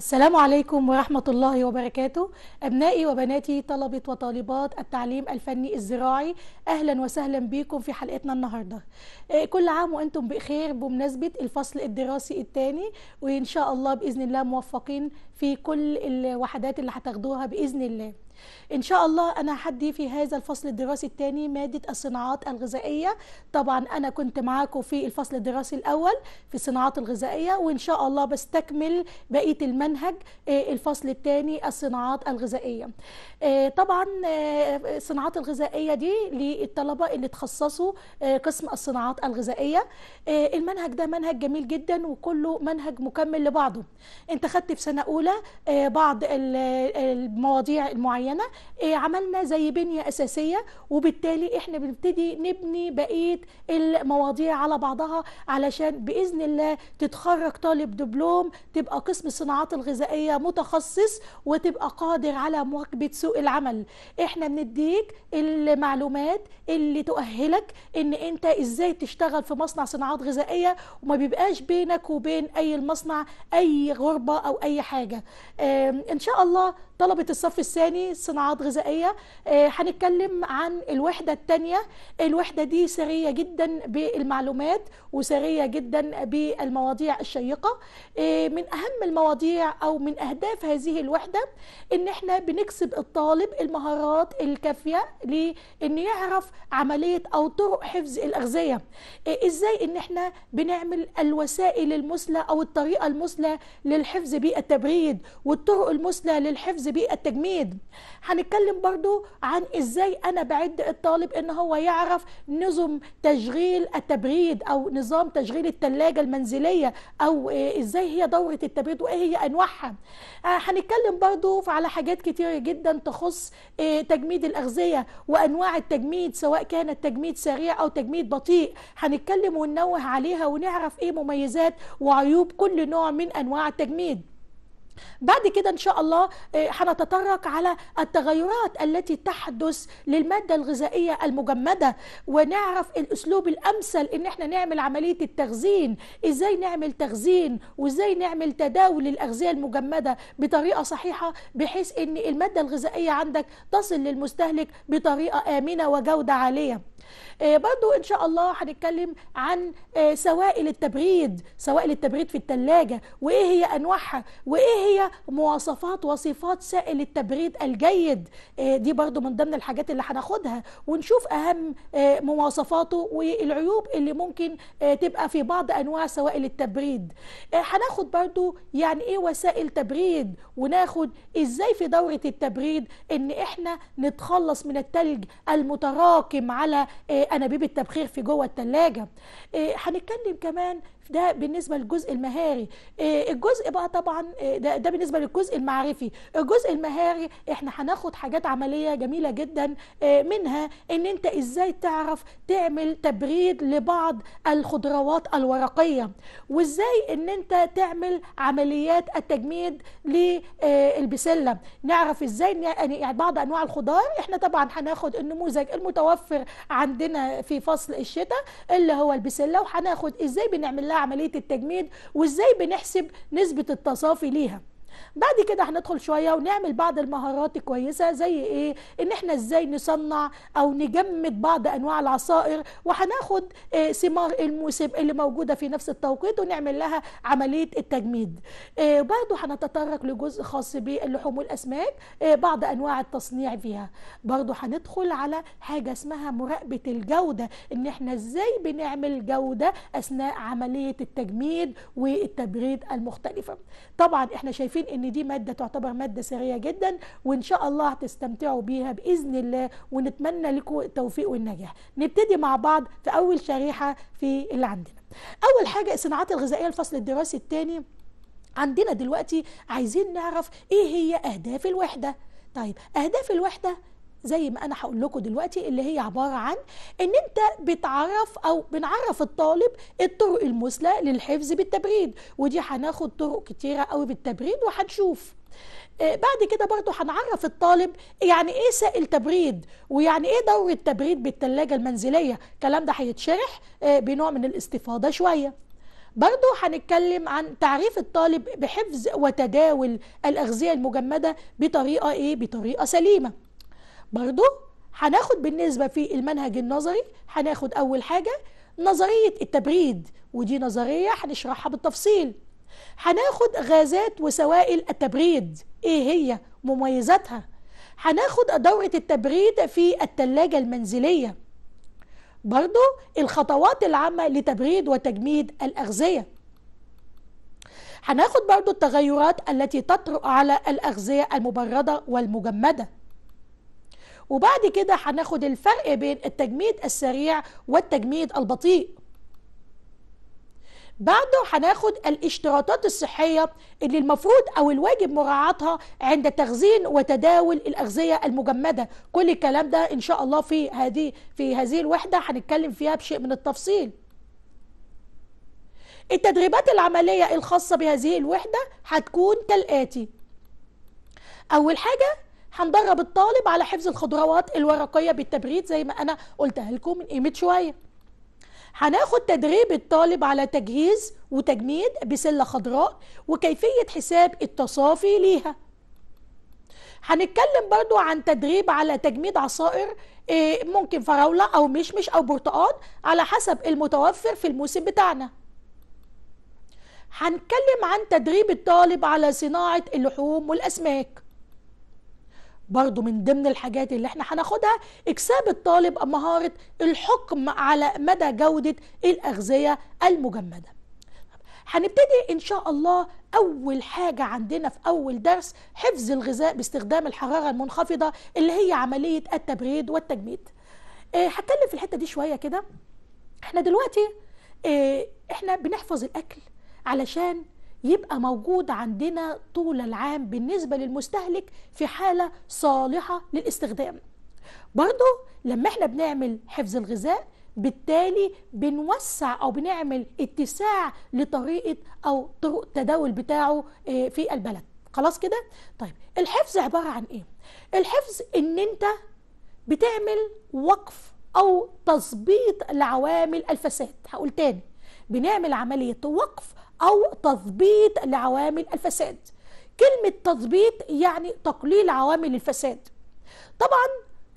السلام عليكم ورحمة الله وبركاته أبنائي وبناتي طلبة وطالبات التعليم الفني الزراعي أهلا وسهلا بكم في حلقتنا النهاردة آه، كل عام وأنتم بخير بمناسبة الفصل الدراسي الثاني وإن شاء الله بإذن الله موفقين في كل الوحدات اللي هتاخدوها بإذن الله ان شاء الله انا هدي في هذا الفصل الدراسي الثاني ماده الصناعات الغذائيه طبعا انا كنت معاكم في الفصل الدراسي الاول في الصناعات الغذائيه وان شاء الله بستكمل بقيه المنهج آه، الفصل الثاني الصناعات الغذائيه آه، طبعا آه، الصناعات الغذائيه دي للطلبه اللي تخصصوا قسم الصناعات الغذائيه المنهج ده منهج جميل جدا وكله منهج مكمل لبعضه انت خدت في سنه اولى بعض المواضيع المعينه معينه إيه، عملنا زي بنيه اساسيه وبالتالي احنا بنبتدي نبني بقيه المواضيع على بعضها علشان باذن الله تتخرج طالب دبلوم تبقى قسم الصناعات الغذائيه متخصص وتبقى قادر على مواكبه سوق العمل احنا بنديك المعلومات اللي تؤهلك ان انت ازاي تشتغل في مصنع صناعات غذائيه وما بيبقاش بينك وبين اي المصنع اي غربه او اي حاجه ان شاء الله طلبة الصف الثاني صناعات غذائية آه، هنتكلم عن الوحدة الثانية الوحدة دي سرية جدا بالمعلومات وسرية جدا بالمواضيع الشيقة آه، من أهم المواضيع أو من أهداف هذه الوحدة إن احنا بنكسب الطالب المهارات الكافية لإنه يعرف عملية أو طرق حفظ الأغذية آه، إزاي إن احنا بنعمل الوسائل المثلى أو الطريقة المثلى للحفظ بالتبريد والطرق المثلى للحفظ بالتجميد هنتكلم برضو عن ازاي انا بعد الطالب ان هو يعرف نظم تشغيل التبريد او نظام تشغيل التلاجة المنزلية او آه، ازاي هي دورة التبريد وايه هي انواعها آه، هنتكلم برضو على حاجات كتير جدا تخص آه، تجميد الاغذية وانواع التجميد سواء كان التجميد سريع او تجميد بطيء هنتكلم وننوه عليها ونعرف ايه مميزات وعيوب كل نوع من انواع التجميد بعد كده ان شاء الله آه، هنتطرق على التغيرات التي تحدث للماده الغذائيه المجمده ونعرف الاسلوب الامثل ان احنا نعمل عمليه التخزين ازاي نعمل تخزين وازاي نعمل تداول للاغذيه المجمده بطريقه صحيحه بحيث ان الماده الغذائيه عندك تصل للمستهلك بطريقه امنه وجوده عاليه آه، برضو ان شاء الله هنتكلم عن آه، سوائل التبريد سوائل التبريد في الثلاجه وايه هي انواعها وايه هي مواصفات وصفات سائل التبريد الجيد آه، دي برضو من ضمن الحاجات اللي هناخدها ونشوف اهم مواصفاته والعيوب اللي ممكن تبقى في بعض انواع سوائل التبريد هناخد برضو يعني ايه وسائل تبريد وناخد ازاي في دوره التبريد ان احنا نتخلص من التلج المتراكم على إيه، انابيب التبخير في جوه الثلاجه إيه، هنتكلم كمان ده بالنسبه للجزء المهاري آه، الجزء بقى طبعا آه، ده, ده بالنسبه للجزء المعرفي الجزء المهاري احنا هناخد حاجات عمليه جميله جدا آه، منها ان انت ازاي تعرف تعمل تبريد لبعض الخضروات الورقيه وازاي ان انت تعمل عمليات التجميد للبسله نعرف ازاي يعني،, يعني بعض انواع الخضار احنا طبعا هناخد النموذج المتوفر عندنا في فصل الشتاء اللي هو البسله وهناخد ازاي بنعمل لها عمليه التجميد وازاي بنحسب نسبه التصافي ليها بعد كده هندخل شويه ونعمل بعض المهارات الكويسه زي ايه ان احنا ازاي نصنع او نجمد بعض انواع العصائر وهناخد آه، ثمار الموسم اللي موجوده في نفس التوقيت ونعمل لها عمليه التجميد آه، برضه هنتطرق لجزء خاص باللحوم والاسماك آه، بعض انواع التصنيع فيها برضه هندخل على حاجه اسمها مراقبه الجوده ان احنا ازاي بنعمل جوده اثناء عمليه التجميد والتبريد المختلفه طبعا احنا شايفين ان دي ماده تعتبر ماده سريه جدا وان شاء الله هتستمتعوا بيها باذن الله ونتمنى لكم التوفيق والنجاح نبتدي مع بعض في اول شريحه في اللي عندنا اول حاجه الصناعات الغذائيه الفصل الدراسي الثاني عندنا دلوقتي عايزين نعرف ايه هي اهداف الوحده طيب اهداف الوحده زي ما انا هقول لكم دلوقتي اللي هي عباره عن ان انت بتعرف او بنعرف الطالب الطرق المثلى للحفظ بالتبريد ودي هناخد طرق كتيره قوي بالتبريد وهنشوف آه، بعد كده برضو هنعرف الطالب يعني ايه سائل تبريد ويعني ايه دور التبريد بالثلاجه المنزليه الكلام ده هيتشرح آه، بنوع من الاستفاضه شويه برضو هنتكلم عن تعريف الطالب بحفظ وتداول الأغذية المجمدة بطريقة إيه؟ بطريقة سليمة برضو هناخد بالنسبة في المنهج النظري هناخد أول حاجة نظرية التبريد ودي نظرية هنشرحها بالتفصيل هناخد غازات وسوائل التبريد ايه هي مميزاتها هناخد دورة التبريد في التلاجة المنزلية برضو الخطوات العامة لتبريد وتجميد الأغذية هناخد برضو التغيرات التي تطرأ على الأغذية المبردة والمجمدة وبعد كده هناخد الفرق بين التجميد السريع والتجميد البطيء بعده هناخد الاشتراطات الصحية اللي المفروض أو الواجب مراعاتها عند تخزين وتداول الأغذية المجمدة كل الكلام ده إن شاء الله في هذه في هذه الوحدة هنتكلم فيها بشيء من التفصيل التدريبات العملية الخاصة بهذه الوحدة هتكون كالآتي أول حاجة هندرب الطالب على حفظ الخضروات الورقيه بالتبريد زي ما انا قلتها لكم من قيمه شويه هناخد تدريب الطالب على تجهيز وتجميد بسله خضراء وكيفيه حساب التصافي ليها هنتكلم برضو عن تدريب على تجميد عصائر إيه، ممكن فراولة أو مشمش أو برتقال على حسب المتوفر في الموسم بتاعنا هنتكلم عن تدريب الطالب على صناعة اللحوم والأسماك برضو من ضمن الحاجات اللي احنا هناخدها اكساب الطالب مهارة الحكم على مدى جودة الأغذية المجمدة هنبتدي ان شاء الله اول حاجه عندنا في اول درس حفظ الغذاء باستخدام الحراره المنخفضه اللي هي عمليه التبريد والتجميد آه، هتكلم في الحته دي شويه كده احنا دلوقتي آه، احنا بنحفظ الاكل علشان يبقى موجود عندنا طول العام بالنسبة للمستهلك في حالة صالحة للاستخدام برضو لما احنا بنعمل حفظ الغذاء بالتالي بنوسع او بنعمل اتساع لطريقه او طرق التداول بتاعه آه، في البلد خلاص كده طيب الحفظ عباره عن ايه الحفظ ان انت بتعمل وقف او تظبيط لعوامل الفساد هقول تاني بنعمل عمليه وقف أو تثبيط لعوامل الفساد كلمة تثبيط يعني تقليل عوامل الفساد طبعا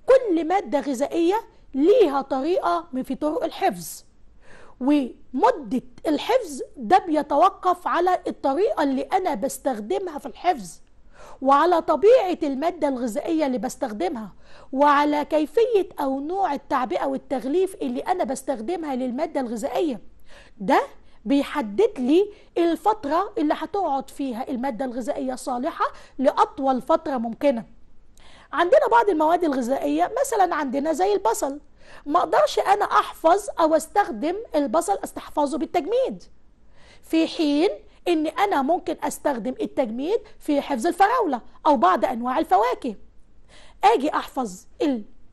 كل مادة غذائية ليها طريقة من في طرق الحفظ ومدة الحفظ ده بيتوقف على الطريقة اللي أنا بستخدمها في الحفظ وعلى طبيعة المادة الغذائية اللي بستخدمها وعلى كيفية أو نوع التعبئة والتغليف اللي أنا بستخدمها للمادة الغذائية ده بيحدد لي الفترة اللي هتقعد فيها المادة الغذائية صالحة لأطول فترة ممكنة عندنا بعض المواد الغذائية مثلا عندنا زي البصل ما اقدرش انا احفظ او استخدم البصل استحفظه بالتجميد في حين ان انا ممكن استخدم التجميد في حفظ الفراولة او بعض انواع الفواكه اجي احفظ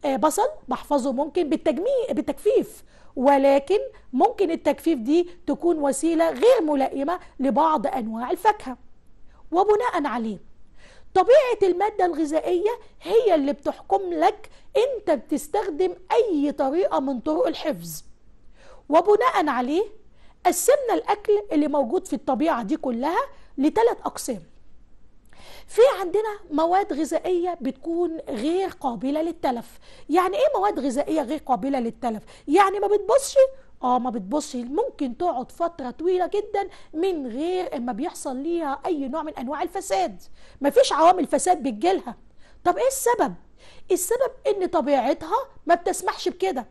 البصل آه، بحفظه ممكن بالتجميد بالتجفيف ولكن ممكن التجفيف دي تكون وسيلة غير ملائمة لبعض أنواع الفاكهة وبناء عليه طبيعة المادة الغذائية هي اللي بتحكم لك أنت بتستخدم أي طريقة من طرق الحفظ وبناء عليه قسمنا الأكل اللي موجود في الطبيعة دي كلها لثلاث أقسام في عندنا مواد غذائيه بتكون غير قابله للتلف يعني ايه مواد غذائيه غير قابله للتلف يعني ما بتبصش اه ما بتبصش ممكن تقعد فتره طويله جدا من غير اما بيحصل ليها اي نوع من انواع الفساد مفيش عوامل فساد بتجيلها طب ايه السبب السبب ان طبيعتها ما بتسمحش بكده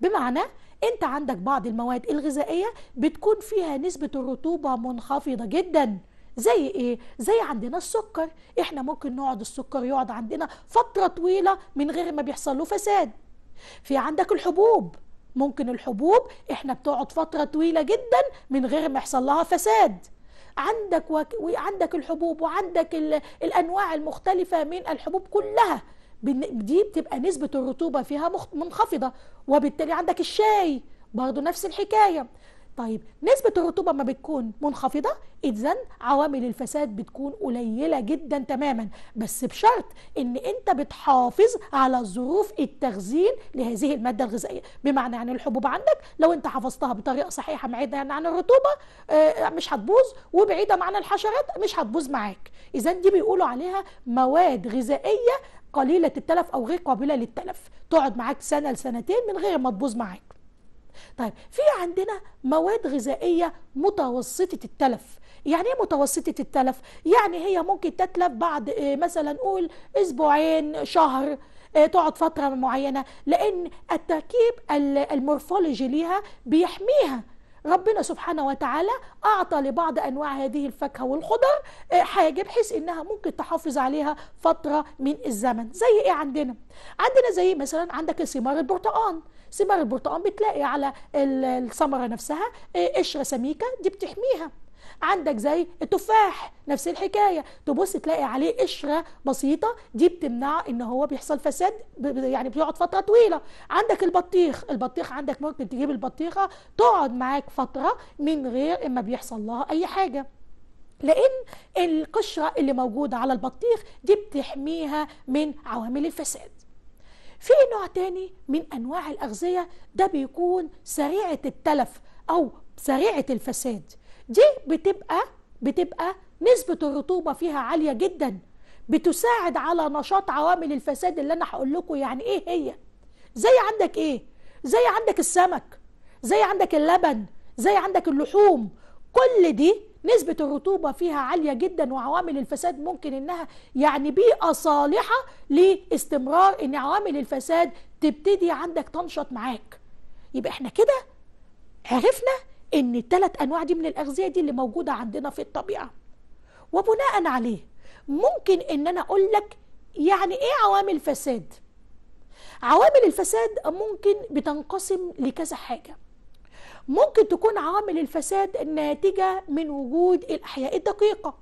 بمعنى انت عندك بعض المواد الغذائيه بتكون فيها نسبه الرطوبه منخفضه جدا زي ايه زي عندنا السكر احنا ممكن نقعد السكر يقعد عندنا فتره طويله من غير ما بيحصل له فساد في عندك الحبوب ممكن الحبوب احنا بتقعد فتره طويله جدا من غير ما يحصل لها فساد عندك وك... وعندك الحبوب وعندك ال... الانواع المختلفه من الحبوب كلها دي بتبقى نسبه الرطوبه فيها منخفضه وبالتالي عندك الشاي برضه نفس الحكايه طيب نسبة الرطوبة ما بتكون منخفضة إذا عوامل الفساد بتكون قليلة جدا تماما بس بشرط إن أنت بتحافظ على ظروف التخزين لهذه المادة الغذائية بمعنى يعني الحبوب عندك لو أنت حفظتها بطريقة صحيحة بعيدة يعني عن الرطوبة آه، مش هتبوظ وبعيدة عن الحشرات مش هتبوظ معاك إذا دي بيقولوا عليها مواد غذائية قليلة التلف أو غير قابلة للتلف تقعد معاك سنة لسنتين من غير ما تبوظ معاك طيب في عندنا مواد غذائية متوسطة التلف يعني ايه متوسطة التلف؟ يعني هي ممكن تتلف بعد آه، مثلا قول اسبوعين شهر آه، تقعد فترة معينة لأن التركيب المورفولوجي ليها بيحميها ربنا سبحانه وتعالى أعطى لبعض أنواع هذه الفاكهة والخضر آه، حاجة بحيث إنها ممكن تحافظ عليها فترة من الزمن زي إيه عندنا؟ عندنا زي مثلا عندك ثمار البرتقال ثمار البرتقال بتلاقي على الثمرة نفسها آه، قشرة سميكة دي بتحميها عندك زي التفاح نفس الحكايه تبص تلاقي عليه قشره بسيطه دي بتمنع ان هو بيحصل فساد يعني بيقعد فتره طويله عندك البطيخ البطيخ عندك ممكن تجيب البطيخه تقعد معاك فتره من غير ما بيحصل لها اي حاجه لان القشره اللي موجوده على البطيخ دي بتحميها من عوامل الفساد في نوع تاني من انواع الاغذيه ده بيكون سريعه التلف او سريعه الفساد دي بتبقى بتبقى نسبه الرطوبه فيها عاليه جدا بتساعد على نشاط عوامل الفساد اللي انا هقول لكم يعني ايه هي زي عندك ايه زي عندك السمك زي عندك اللبن زي عندك اللحوم كل دي نسبة الرطوبة فيها عالية جدا وعوامل الفساد ممكن انها يعني بيئة صالحة لاستمرار ان عوامل الفساد تبتدي عندك تنشط معاك يبقى احنا كده عرفنا ان الثلاث انواع دي من الاغذية دي اللي موجودة عندنا في الطبيعة وبناء عليه ممكن ان انا اقول لك يعني ايه عوامل فساد عوامل الفساد ممكن بتنقسم لكذا حاجه ممكن تكون عامل الفساد الناتجة من وجود الأحياء الدقيقة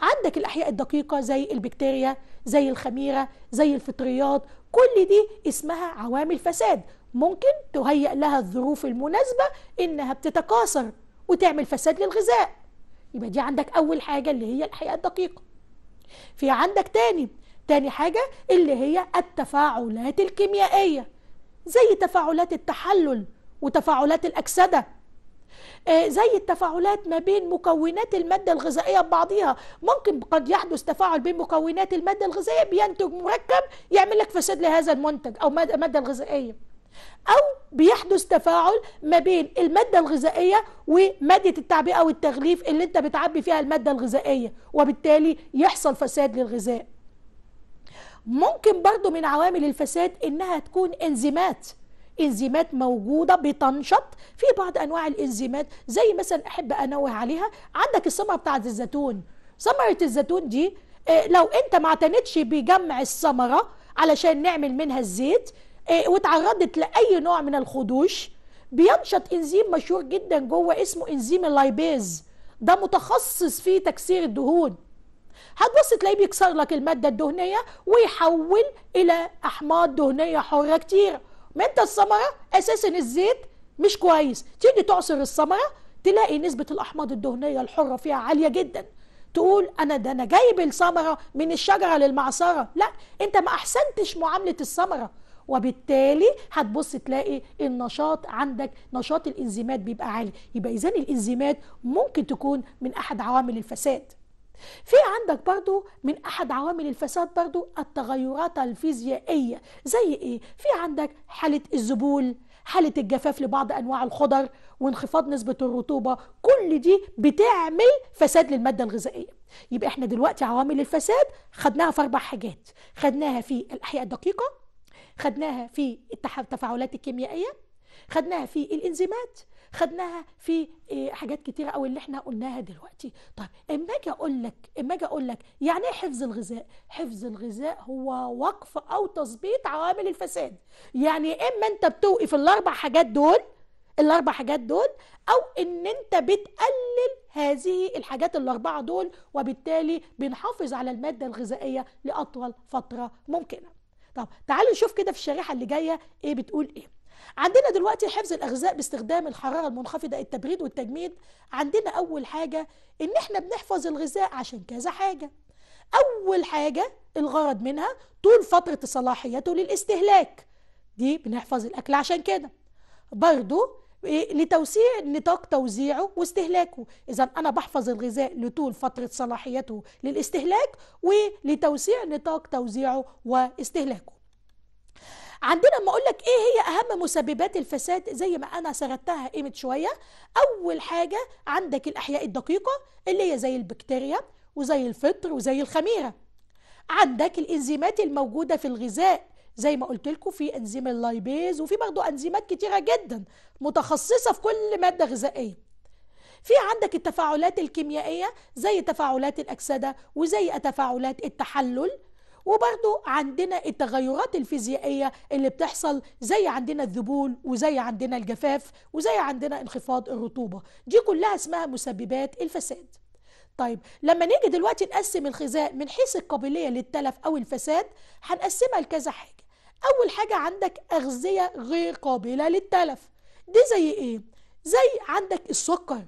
عندك الأحياء الدقيقة زي البكتيريا زي الخميرة زي الفطريات كل دي اسمها عوامل فساد ممكن تهيئ لها الظروف المناسبة إنها بتتكاثر وتعمل فساد للغذاء يبقى دي عندك أول حاجة اللي هي الأحياء الدقيقة في عندك تاني تاني حاجة اللي هي التفاعلات الكيميائية زي تفاعلات التحلل وتفاعلات الأكسدة آه، زي التفاعلات ما بين مكونات المادة الغذائية ببعضها ممكن قد يحدث تفاعل بين مكونات المادة الغذائية بينتج مركب يعمل لك فساد لهذا المنتج أو المادة الغذائية أو بيحدث تفاعل ما بين المادة الغذائية ومادة التعبئة أو التغليف اللي أنت بتعبي فيها المادة الغذائية وبالتالي يحصل فساد للغذاء ممكن برضو من عوامل الفساد إنها تكون إنزيمات انزيمات موجوده بتنشط في بعض انواع الانزيمات زي مثلا احب انوه عليها عندك الثمره بتاعه الزيتون ثمره الزيتون دي آه، لو انت ما اعتنتش بجمع الثمره علشان نعمل منها الزيت آه، وتعرضت لاي نوع من الخدوش بينشط انزيم مشهور جدا جوه اسمه انزيم اللايبيز ده متخصص في تكسير الدهون هتبص تلاقيه بيكسر لك المادة الدهنية ويحول إلى أحماض دهنية حرة كتيره ما انت الثمره اساسا الزيت مش كويس تيجي تعصر الثمره تلاقي نسبه الاحماض الدهنيه الحره فيها عاليه جدا تقول انا ده انا جايب الثمره من الشجره للمعصره لا انت ما احسنتش معامله الثمره وبالتالي هتبص تلاقي النشاط عندك نشاط الانزيمات بيبقى عالي يبقى اذا الانزيمات ممكن تكون من احد عوامل الفساد في عندك برضو من احد عوامل الفساد برضو التغيرات الفيزيائيه زي ايه في عندك حاله الذبول حاله الجفاف لبعض انواع الخضر وانخفاض نسبه الرطوبه كل دي بتعمل فساد للماده الغذائيه يبقى احنا دلوقتي عوامل الفساد خدناها في اربع حاجات خدناها في الاحياء الدقيقه خدناها في التفاعلات الكيميائيه خدناها في الانزيمات خدناها في آه، حاجات كتيره قوي اللي احنا قلناها دلوقتي طيب اما اجي اقول لك اما اجي اقول لك يعني ايه حفظ الغذاء حفظ الغذاء هو وقف او تظبيط عوامل الفساد يعني اما انت بتوقف الاربع حاجات دول الاربع حاجات دول او ان انت بتقلل هذه الحاجات الاربعه دول وبالتالي بنحافظ على الماده الغذائيه لاطول فتره ممكنه طب تعالوا نشوف كده في الشريحه اللي جايه ايه بتقول ايه عندنا دلوقتي حفظ الاغذاء باستخدام الحراره المنخفضه التبريد والتجميد عندنا اول حاجه ان احنا بنحفظ الغذاء عشان كذا حاجه اول حاجه الغرض منها طول فتره صلاحيته للاستهلاك دي بنحفظ الاكل عشان كده برضو إيه، لتوسيع نطاق توزيعه واستهلاكه اذا انا بحفظ الغذاء لطول فتره صلاحيته للاستهلاك ولتوسيع نطاق توزيعه واستهلاكه عندنا ما اقول لك ايه هي اهم مسببات الفساد زي ما انا سردتها قيمه شويه اول حاجه عندك الاحياء الدقيقه اللي هي زي البكتيريا وزي الفطر وزي الخميره عندك الانزيمات الموجوده في الغذاء زي ما قلت لكم في انزيم اللايبيز وفي برضه انزيمات كتيره جدا متخصصه في كل ماده غذائيه في عندك التفاعلات الكيميائية زي تفاعلات الأكسدة وزي تفاعلات التحلل وبرضو عندنا التغيرات الفيزيائية اللي بتحصل زي عندنا الذبول وزي عندنا الجفاف وزي عندنا انخفاض الرطوبة دي كلها اسمها مسببات الفساد طيب لما نيجي دلوقتي نقسم الغذاء من حيث القابلية للتلف أو الفساد هنقسمها لكذا حاجة أول حاجة عندك أغذية غير قابلة للتلف دي زي إيه؟ زي عندك السكر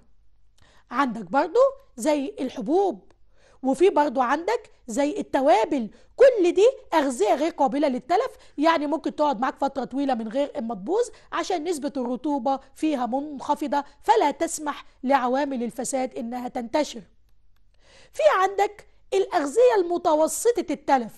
عندك برضو زي الحبوب وفي برضو عندك زي التوابل كل دي أغذية غير قابلة للتلف يعني ممكن تقعد معاك فترة طويلة من غير اما تبوظ عشان نسبة الرطوبة فيها منخفضة فلا تسمح لعوامل الفساد إنها تنتشر في عندك الأغذية المتوسطة التلف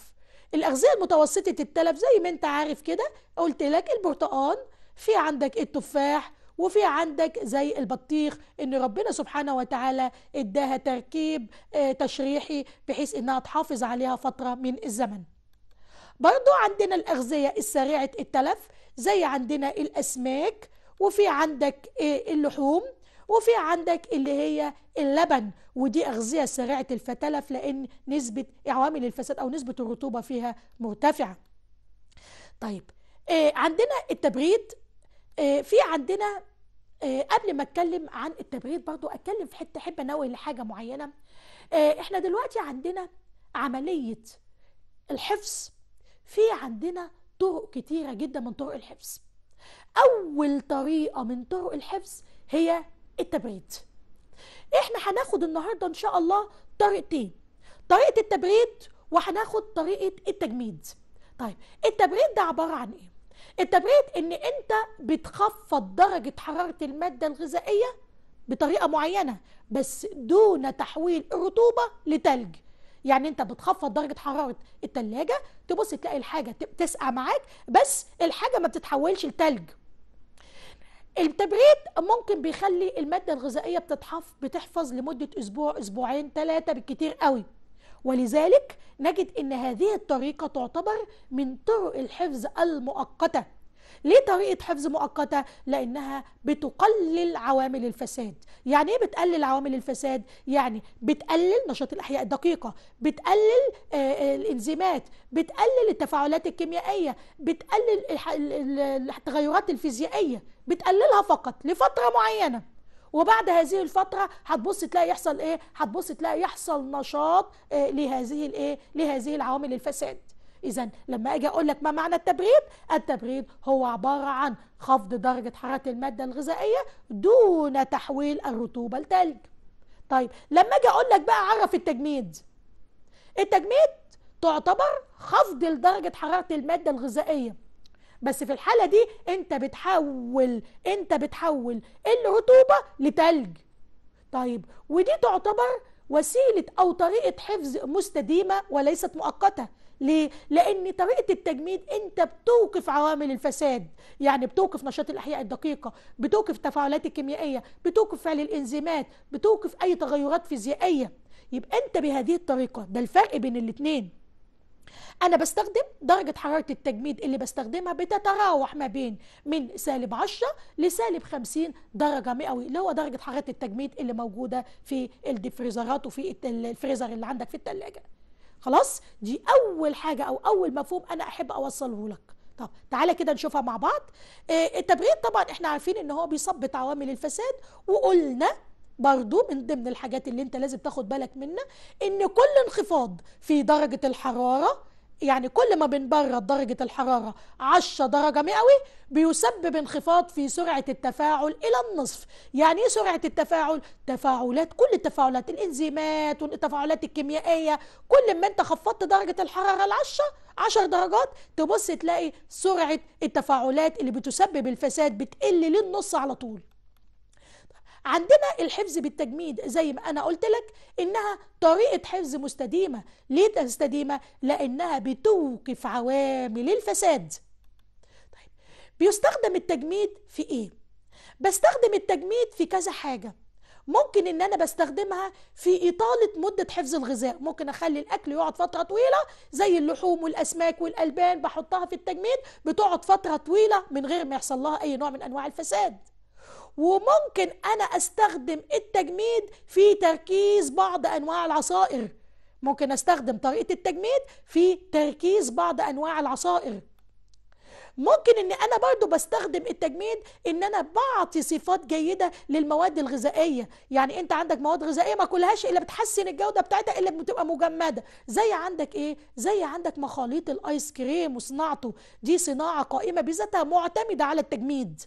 الأغذية المتوسطة التلف زي ما انت عارف كده قلت لك البرتقان في عندك التفاح وفي عندك زي البطيخ ان ربنا سبحانه وتعالى اداها تركيب آه، تشريحي بحيث انها تحافظ عليها فترة من الزمن برضو عندنا الأغذية السريعة التلف زي عندنا الأسماك وفي عندك آه، اللحوم وفي عندك اللي هي اللبن ودي أغذية سريعة الفتلف لأن نسبة عوامل الفساد أو نسبة الرطوبة فيها مرتفعة طيب آه، عندنا التبريد آه، في عندنا آه، قبل ما اتكلم عن التبريد برضو اتكلم في حته احب انوه لحاجه معينه آه، احنا دلوقتي عندنا عمليه الحفظ في عندنا طرق كتيره جدا من طرق الحفظ اول طريقه من طرق الحفظ هي التبريد احنا هناخد النهارده ان شاء الله طريقتين طريقه التبريد وهناخد طريقه التجميد طيب التبريد ده عباره عن ايه التبريد ان انت بتخفض درجة حرارة المادة الغذائية بطريقة معينة بس دون تحويل الرطوبة لتلج يعني انت بتخفض درجة حرارة التلاجة تبص تلاقي الحاجة تسقع معاك بس الحاجة ما بتتحولش لتلج التبريد ممكن بيخلي المادة الغذائية بتتحف بتحفظ لمدة أسبوع أسبوعين ثلاثة بالكتير قوي ولذلك نجد ان هذه الطريقه تعتبر من طرق الحفظ المؤقته ليه طريقه حفظ مؤقته لانها بتقلل عوامل الفساد يعني ايه بتقلل عوامل الفساد يعني بتقلل نشاط الاحياء الدقيقه بتقلل آه، آه، الانزيمات بتقلل التفاعلات الكيميائية بتقلل التغيرات الفيزيائيه بتقللها فقط لفتره معينه وبعد هذه الفتره هتبص تلاقي يحصل ايه هتبص تلاقي يحصل نشاط آه، إيه لهذه الايه لهذه العوامل الفساد اذا لما اجي اقول لك ما معنى التبريد التبريد هو عباره عن خفض درجه حراره الماده الغذائيه دون تحويل الرطوبه لثلج طيب لما اجي اقول لك بقى عرف التجميد التجميد تعتبر خفض لدرجة حرارة المادة الغذائية بس في الحاله دي انت بتحول انت بتحول الرطوبه لتلج طيب ودي تعتبر وسيله او طريقه حفظ مستديمه وليست مؤقته ليه؟ لأن طريقة التجميد أنت بتوقف عوامل الفساد، يعني بتوقف نشاط الأحياء الدقيقة، بتوقف التفاعلات الكيميائية، بتوقف فعل الإنزيمات، بتوقف أي تغيرات فيزيائية. يبقى أنت بهذه الطريقة، ده الفرق بين الاتنين. انا بستخدم درجه حراره التجميد اللي بستخدمها بتتراوح ما بين من سالب 10 لسالب 50 درجه مئويه اللي هو درجه حراره التجميد اللي موجوده في الديفريزرات وفي الفريزر اللي عندك في التلاجة خلاص دي اول حاجه او اول مفهوم انا احب اوصله لك طب تعالى كده نشوفها مع بعض آه، التبريد طبعا احنا عارفين ان هو بيثبط عوامل الفساد وقلنا برضو من ضمن الحاجات اللي انت لازم تاخد بالك منها ان كل انخفاض في درجة الحرارة يعني كل ما بنبرد درجة الحرارة 10 درجة مئوي بيسبب انخفاض في سرعة التفاعل إلى النصف يعني إيه سرعة التفاعل؟ تفاعلات كل التفاعلات الإنزيمات والتفاعلات الكيميائية كل ما أنت خفضت درجة الحرارة العشرة 10 درجات تبص تلاقي سرعة التفاعلات اللي بتسبب الفساد بتقل للنص على طول عندنا الحفظ بالتجميد زي ما أنا قلت لك إنها طريقة حفظ مستديمة ليه مستديمة؟ لأنها بتوقف عوامل الفساد طيب بيستخدم التجميد في إيه؟ بستخدم التجميد في كذا حاجة ممكن ان انا بستخدمها في اطاله مده حفظ الغذاء ممكن اخلي الاكل يقعد فتره طويله زي اللحوم والاسماك والالبان بحطها في التجميد بتقعد فتره طويله من غير ما يحصل لها اي نوع من انواع الفساد وممكن أنا أستخدم التجميد في تركيز بعض أنواع العصائر ممكن أستخدم طريقة التجميد في تركيز بعض أنواع العصائر ممكن ان انا برضو بستخدم التجميد ان انا بعطي صفات جيدة للمواد الغذائية يعني انت عندك مواد غذائية ما كلهاش الا بتحسن الجودة بتاعتها الا بتبقى مجمدة زي عندك ايه زي عندك مخاليط الايس كريم وصناعته دي صناعة قائمة بذاتها معتمدة على التجميد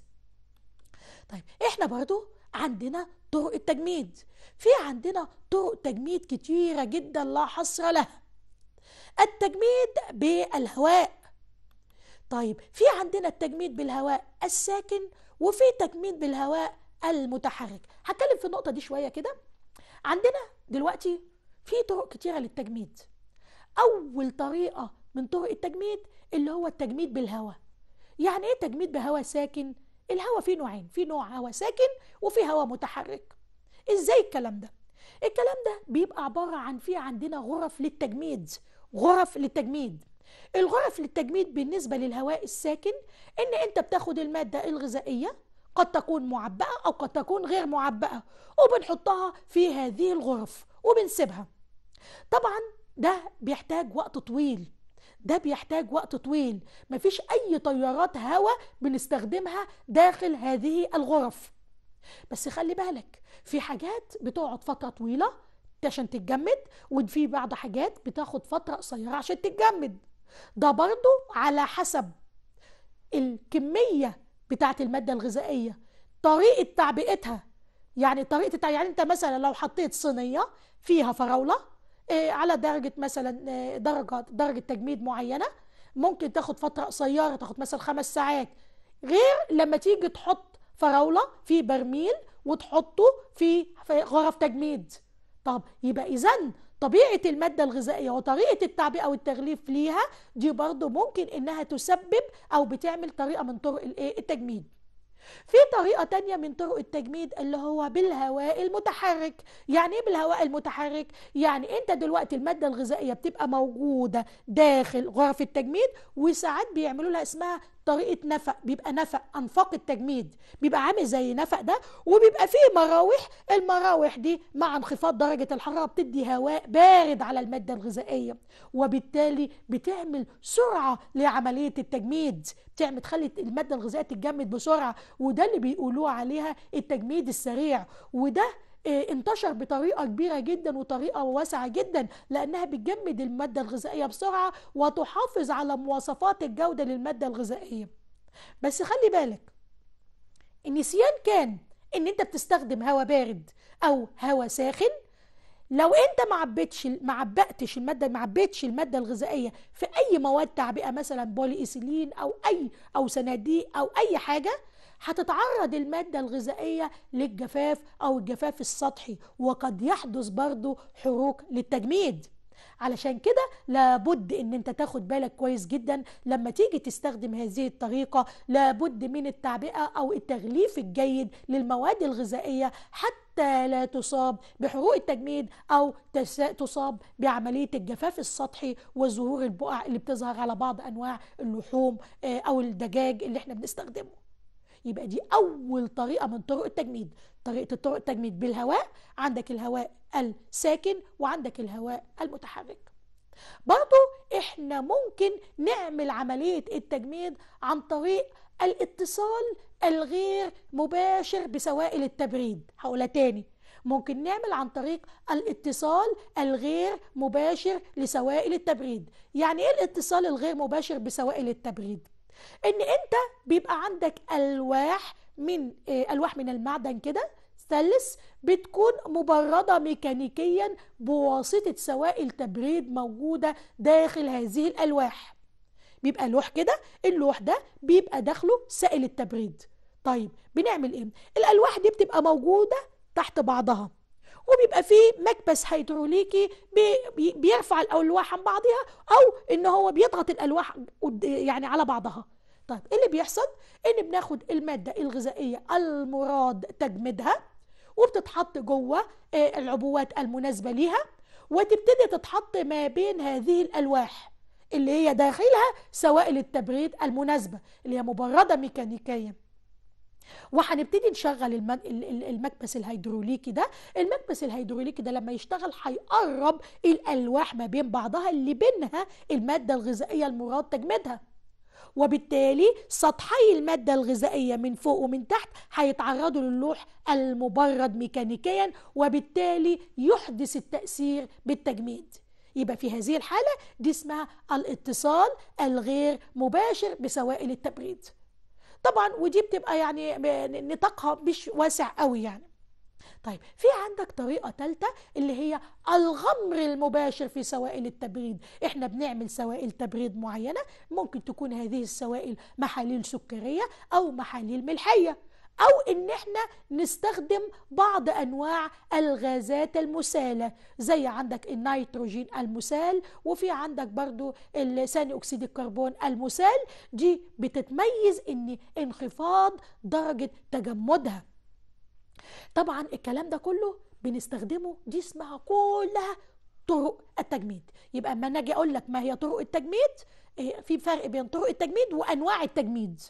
طيب احنا برضو عندنا طرق التجميد في عندنا طرق تجميد كتيرة جدا لا حصر لها التجميد بالهواء طيب في عندنا التجميد بالهواء الساكن وفي تجميد بالهواء المتحرك هتكلم في النقطة دي شوية كده عندنا دلوقتي في طرق كتيرة للتجميد أول طريقة من طرق التجميد اللي هو التجميد بالهواء يعني ايه تجميد بهواء ساكن الهواء فيه نوعين في نوع هواء ساكن وفي هواء متحرك ازاي الكلام ده الكلام ده بيبقى عبارة عن في عندنا غرف للتجميد غرف للتجميد الغرف للتجميد بالنسبة للهواء الساكن ان انت بتاخد المادة الغذائية قد تكون معبأة او قد تكون غير معبأة وبنحطها في هذه الغرف وبنسيبها طبعا ده بيحتاج وقت طويل ده بيحتاج وقت طويل مفيش أي تيارات هواء بنستخدمها داخل هذه الغرف بس خلي بالك في حاجات بتقعد فترة طويلة عشان تتجمد وفي بعض حاجات بتاخد فترة قصيرة عشان تتجمد ده برضو على حسب الكمية بتاعة المادة الغذائية طريقة تعبئتها يعني طريقة يعني انت مثلا لو حطيت صينية فيها فراولة آه، على درجه مثلا آه، درجه درجه تجميد معينه ممكن تاخد فتره قصيره تاخد مثلا خمس ساعات غير لما تيجي تحط فراوله في برميل وتحطه في غرف تجميد طب يبقى اذا طبيعه الماده الغذائيه وطريقه التعبئه والتغليف ليها دي برضو ممكن انها تسبب او بتعمل طريقه من طرق الايه التجميد في طريقة تانية من طرق التجميد اللي هو بالهواء المتحرك يعني ايه بالهواء المتحرك؟ يعني انت دلوقتي المادة الغذائية بتبقى موجودة داخل غرف التجميد وساعات بيعملوا لها اسمها طريقه نفق بيبقى نفق انفاق التجميد بيبقى عامل زي نفق ده وبيبقى فيه مراوح المراوح دي مع انخفاض درجه الحراره بتدي هواء بارد على الماده الغذائيه وبالتالي بتعمل سرعه لعمليه التجميد بتعمل تخلي الماده الغذائيه تتجمد بسرعه وده اللي بيقولوه عليها التجميد السريع وده إيه، انتشر بطريقه كبيره جدا وطريقه واسعه جدا لانها بتجمد الماده الغذائيه بسرعه وتحافظ على مواصفات الجوده للماده الغذائيه بس خلي بالك النسيان كان ان انت بتستخدم هواء بارد او هواء ساخن لو انت ما عبيتش ما عبأتش الماده ما عبيتش الماده الغذائيه في اي مواد تعبئه مثلا بولي ايثيلين او اي او صناديق او اي حاجه هتتعرض المادة الغذائية للجفاف أو الجفاف السطحي وقد يحدث برضو حروق للتجميد علشان كده لابد ان انت تاخد بالك كويس جدا لما تيجي تستخدم هذه الطريقة لابد من التعبئة او التغليف الجيد للمواد الغذائية حتى لا تصاب بحروق التجميد او تصاب بعملية الجفاف السطحي وظهور البقع اللي بتظهر على بعض انواع اللحوم آه، او الدجاج اللي احنا بنستخدمه يبقى دي اول طريقه من طرق التجميد طريقه الطرق التجميد بالهواء عندك الهواء الساكن وعندك الهواء المتحرك برضو احنا ممكن نعمل عمليه التجميد عن طريق الاتصال الغير مباشر بسوائل التبريد هقولها تاني ممكن نعمل عن طريق الاتصال الغير مباشر لسوائل التبريد يعني ايه الاتصال الغير مباشر بسوائل التبريد ان انت بيبقى عندك الواح من آه، الواح من المعدن كده ثلث بتكون مبردة ميكانيكيا بواسطة سوائل تبريد موجودة داخل هذه الألواح بيبقى لوح كده اللوح ده بيبقى داخله سائل التبريد طيب بنعمل ايه؟ الألواح دي بتبقى موجودة تحت بعضها وبيبقى فيه مكبس هيدروليكي بيرفع الالواح عن بعضها او ان هو بيضغط الالواح يعني على بعضها طيب ايه اللي بيحصل ان بناخد الماده الغذائيه المراد تجميدها وبتتحط جوه آه، العبوات المناسبه ليها وتبتدي تتحط ما بين هذه الالواح اللي هي داخلها سوائل التبريد المناسبه اللي هي مبرده ميكانيكيا وهنبتدي نشغل المكبس الهيدروليكي ده المكبس الهيدروليكي ده لما يشتغل هيقرب الالواح ما بين بعضها اللي بينها الماده الغذائيه المراد تجميدها وبالتالي سطحي المادة الغذائية من فوق ومن تحت هيتعرضوا للوح المبرد ميكانيكيا وبالتالي يحدث التأثير بالتجميد يبقى في هذه الحالة دي اسمها الاتصال الغير مباشر بسوائل التبريد طبعا ودي بتبقى يعني نطاقها مش واسع قوي يعني طيب في عندك طريقة ثالثة اللي هي الغمر المباشر في سوائل التبريد احنا بنعمل سوائل تبريد معينة ممكن تكون هذه السوائل محاليل سكرية او محاليل ملحية أو إن إحنا نستخدم بعض أنواع الغازات المسالة زي عندك النيتروجين المسال وفي عندك برضو ثاني أكسيد الكربون المسال دي بتتميز إن انخفاض درجة تجمدها طبعا الكلام ده كله بنستخدمه دي اسمها كلها طرق التجميد يبقى اما انا اجي اقول لك ما هي طرق التجميد إيه، في فرق بين طرق التجميد وانواع التجميد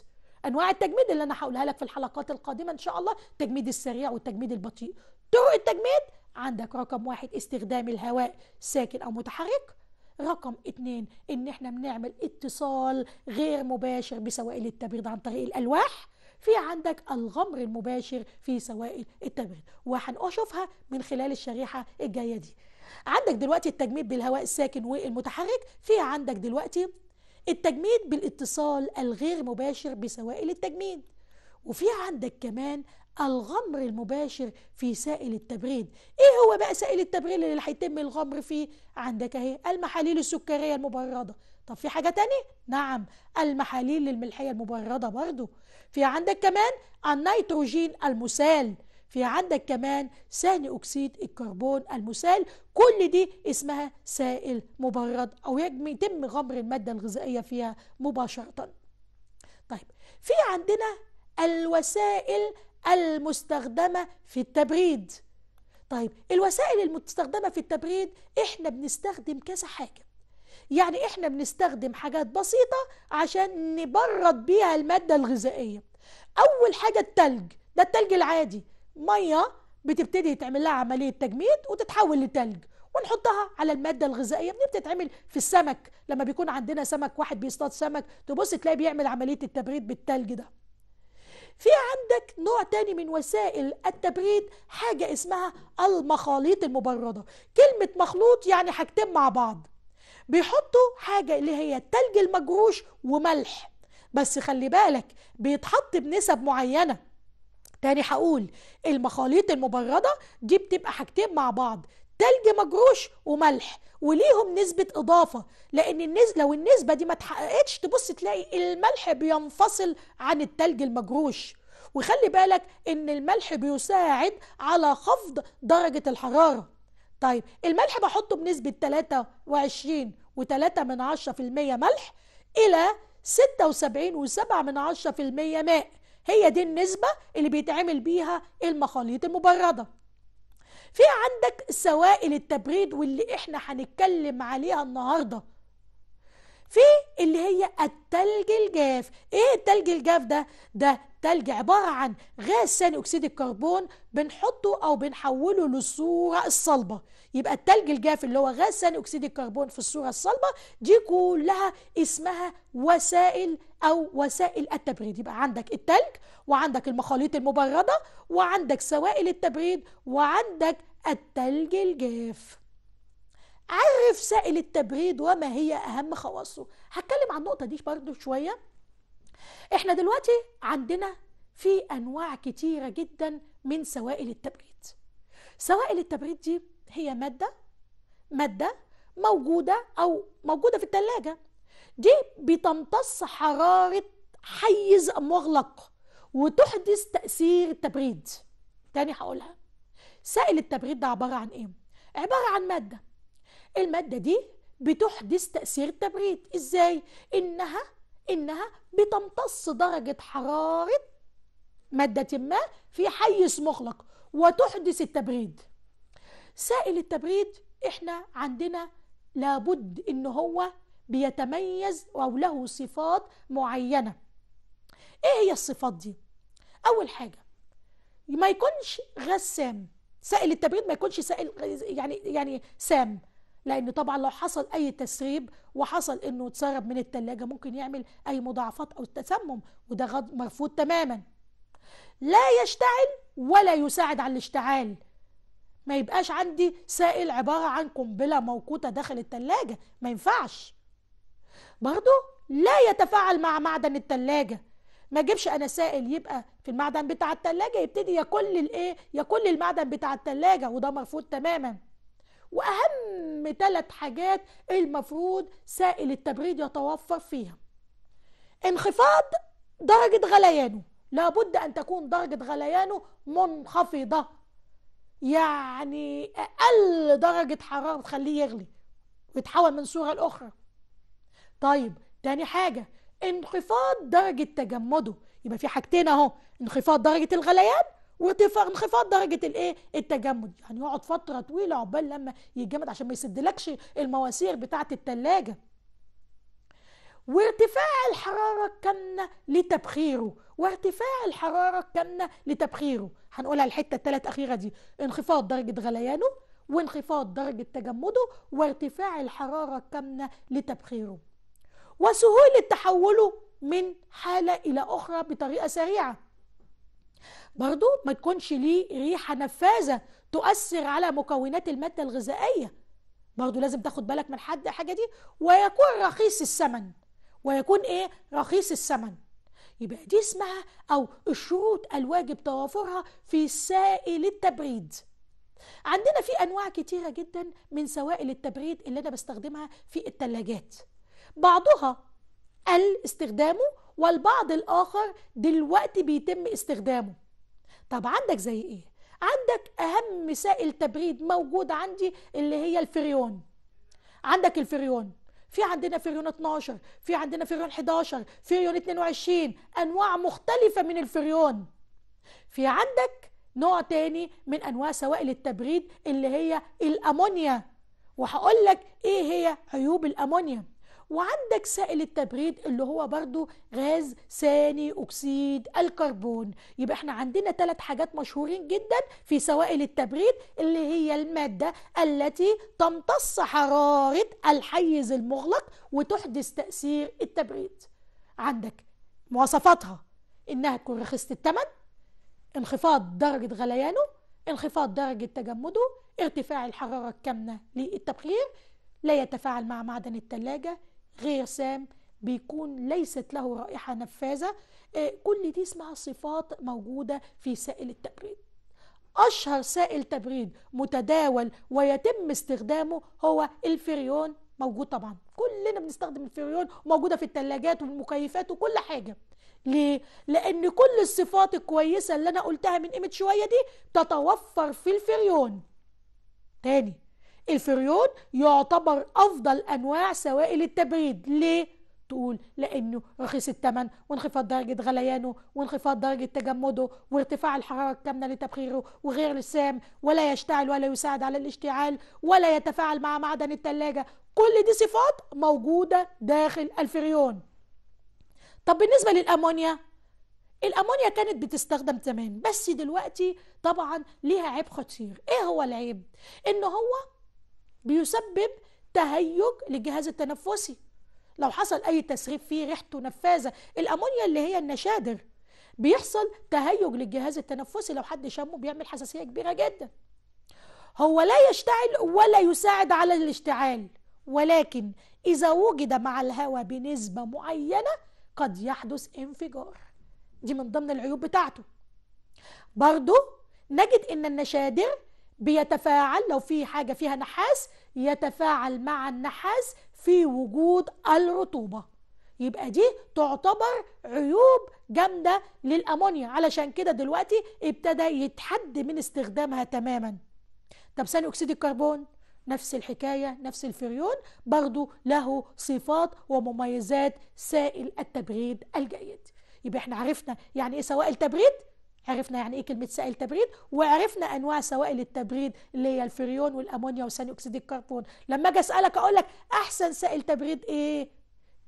انواع التجميد اللي انا هقولها لك في الحلقات القادمه ان شاء الله التجميد السريع والتجميد البطيء طرق التجميد عندك رقم واحد استخدام الهواء ساكن او متحرك رقم اتنين ان احنا بنعمل اتصال غير مباشر بسوائل التبريد عن طريق الالواح في عندك الغمر المباشر في سوائل التبريد وهنشوفها من خلال الشريحه الجايه دي عندك دلوقتي التجميد بالهواء الساكن والمتحرك في عندك دلوقتي التجميد بالاتصال الغير مباشر بسوائل التجميد وفي عندك كمان الغمر المباشر في سائل التبريد ايه هو بقى سائل التبريد اللي هيتم الغمر فيه عندك اهي المحاليل السكريه المبرده طب في حاجه تانية نعم المحاليل الملحيه المبرده برضو في عندك كمان النيتروجين المسال في عندك كمان ثاني أكسيد الكربون المسال كل دي اسمها سائل مبرد أو يتم غمر المادة الغذائية فيها مباشرة طيب في عندنا الوسائل المستخدمة في التبريد طيب الوسائل المستخدمة في التبريد احنا بنستخدم كذا حاجة يعني احنا بنستخدم حاجات بسيطة عشان نبرد بيها المادة الغذائية أول حاجة التلج ده التلج العادي ميه بتبتدي تعمل لها عمليه تجميد وتتحول لتلج ونحطها على المادة الغذائية من بتتعمل في السمك لما بيكون عندنا سمك واحد بيصطاد سمك تبص تلاقي بيعمل عملية التبريد بالتلج ده في عندك نوع تاني من وسائل التبريد حاجة اسمها المخاليط المبردة كلمة مخلوط يعني حاجتين مع بعض بيحطوا حاجة اللي هي التلج المجروش وملح بس خلي بالك بيتحط بنسب معينة تاني هقول المخاليط المبردة دي بتبقى حاجتين مع بعض تلج مجروش وملح وليهم نسبة إضافة لأن النز... لو النسبة دي ما اتحققتش تبص تلاقي الملح بينفصل عن التلج المجروش وخلي بالك إن الملح بيساعد على خفض درجة الحرارة طيب الملح بحطه بنسبة 23 و3 من 10% ملح إلى 76 و7 من 10% ماء هي دي النسبة اللي بيتعمل بيها المخاليط المبردة في عندك سوائل التبريد واللي احنا هنتكلم عليها النهارده في اللي هي التلج الجاف ايه التلج الجاف ده ده التلج عبارة عن غاز ثاني أكسيد الكربون بنحطه أو بنحوله للصورة الصلبة يبقى التلج الجاف اللي هو غاز ثاني أكسيد الكربون في الصورة الصلبة دي كلها اسمها وسائل أو وسائل التبريد يبقى عندك التلج وعندك المخاليط المبردة وعندك سوائل التبريد وعندك التلج الجاف عرف سائل التبريد وما هي أهم خواصه هتكلم عن النقطة دي برضو شوية احنا دلوقتي عندنا في انواع كتيره جدا من سوائل التبريد سوائل التبريد دي هي ماده ماده موجوده او موجوده في الثلاجه دي بتمتص حراره حيز مغلق وتحدث تاثير التبريد تاني هقولها سائل التبريد ده عباره عن ايه عباره عن ماده الماده دي بتحدث تاثير التبريد ازاي انها إنها بتمتص درجة حرارة مادة ما في حيز مغلق وتحدث التبريد سائل التبريد إحنا عندنا لابد إن هو بيتميز أو له صفات معينة إيه هي الصفات دي؟ أول حاجة ما يكونش غاز سام سائل التبريد ما يكونش سائل يعني يعني سام لان طبعا لو حصل اي تسريب وحصل انه اتسرب من الثلاجه ممكن يعمل اي مضاعفات او تسمم وده مرفوض تماما لا يشتعل ولا يساعد على الاشتعال ما يبقاش عندي سائل عبارة عن قنبلة موقوتة داخل التلاجة ما ينفعش برضو لا يتفاعل مع معدن التلاجة ما اجيبش انا سائل يبقى في المعدن بتاع التلاجة يبتدي ياكل الايه ياكل المعدن بتاع التلاجة وده مرفوض تماما واهم ثلاث حاجات المفروض سائل التبريد يتوفر فيها انخفاض درجة غليانه لابد أن تكون درجة غليانه منخفضة يعني أقل درجة حرارة تخليه يغلي ويتحول من صورة لأخرى طيب تاني حاجة انخفاض درجة تجمده يبقى في حاجتين اهو انخفاض درجة الغليان وتفرق انخفاض درجه الايه التجمد يعني يقعد فتره طويله عقبال لما يتجمد عشان ما يسدلكش المواسير بتاعه الثلاجه وارتفاع الحرارة كان لتبخيره وارتفاع الحرارة كان لتبخيره هنقولها الحتة التلات أخيرة دي انخفاض درجة غليانه وانخفاض درجة تجمده وارتفاع الحرارة كان لتبخيره وسهولة تحوله من حالة إلى أخرى بطريقة سريعة برضو ما تكونش ليه ريحة نفاذة تؤثر على مكونات المادة الغذائية برضو لازم تاخد بالك من حد الحاجة دي ويكون رخيص الثمن ويكون ايه رخيص الثمن يبقى دي اسمها او الشروط الواجب توافرها في سائل التبريد عندنا في انواع كتيرة جدا من سوائل التبريد اللي انا بستخدمها في التلاجات بعضها قل استخدامه والبعض الآخر دلوقتي بيتم استخدامه طب عندك زي إيه؟ عندك أهم سائل تبريد موجود عندي اللي هي الفريون عندك الفريون في عندنا فريون 12 في عندنا فريون 11 فريون 22 أنواع مختلفة من الفريون في عندك نوع تاني من أنواع سوائل التبريد اللي هي الأمونيا وهقول لك إيه هي عيوب الأمونيا وعندك سائل التبريد اللي هو برضو غاز ثاني أكسيد الكربون يبقى احنا عندنا ثلاث حاجات مشهورين جدا في سوائل التبريد اللي هي المادة التي تمتص حرارة الحيز المغلق وتحدث تأثير التبريد عندك مواصفاتها إنها تكون رخيصة الثمن انخفاض درجة غليانه انخفاض درجة تجمده ارتفاع الحرارة الكامنة للتبخير لا يتفاعل مع معدن الثلاجة غير سام بيكون ليست له رائحة نفاذة آه، كل دي اسمها صفات موجودة في سائل التبريد أشهر سائل تبريد متداول ويتم استخدامه هو الفريون موجود طبعا كلنا بنستخدم الفريون وموجودة في الثلاجات والمكيفات وكل حاجة ليه؟ لأن كل الصفات الكويسة اللي أنا قلتها من قيمة شوية دي تتوفر في الفريون تاني الفريون يعتبر أفضل أنواع سوائل التبريد ليه؟ تقول لأنه رخيص الثمن وانخفاض درجة غليانه وانخفاض درجة تجمده وارتفاع الحرارة الكامنة لتبخيره وغير السام ولا يشتعل ولا يساعد على الاشتعال ولا يتفاعل مع معدن الثلاجة كل دي صفات موجودة داخل الفريون طب بالنسبة للأمونيا الأمونيا كانت بتستخدم زمان بس دلوقتي طبعا ليها عيب خطير ايه هو العيب ان هو بيسبب تهيج للجهاز التنفسي لو حصل اي تسريب فيه ريحته نفاذه الامونيا اللي هي النشادر بيحصل تهيج للجهاز التنفسي لو حد شمه بيعمل حساسيه كبيره جدا هو لا يشتعل ولا يساعد على الاشتعال ولكن اذا وجد مع الهواء بنسبه معينه قد يحدث انفجار دي من ضمن العيوب بتاعته برضو نجد ان النشادر بيتفاعل لو في حاجة فيها نحاس يتفاعل مع النحاس في وجود الرطوبة يبقى دي تعتبر عيوب جامدة للأمونيا علشان كده دلوقتي ابتدى يتحد من استخدامها تماما طب ثاني أكسيد الكربون نفس الحكاية نفس الفريون برضو له صفات ومميزات سائل التبريد الجيد يبقى احنا عرفنا يعني ايه سوائل تبريد عرفنا يعني ايه كلمه سائل تبريد وعرفنا انواع سوائل التبريد اللي هي الفريون والامونيا وثاني اكسيد الكربون لما اجي اسالك اقول لك احسن سائل تبريد ايه